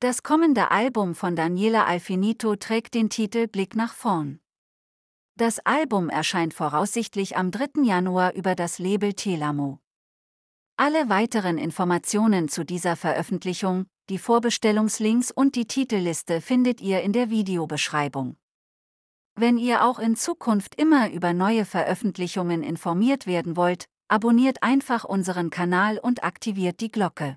Das kommende Album von Daniela Alfinito trägt den Titel Blick nach vorn. Das Album erscheint voraussichtlich am 3. Januar über das Label Telamo. Alle weiteren Informationen zu dieser Veröffentlichung, die Vorbestellungslinks und die Titelliste findet ihr in der Videobeschreibung. Wenn ihr auch in Zukunft immer über neue Veröffentlichungen informiert werden wollt, abonniert einfach unseren Kanal und aktiviert die Glocke.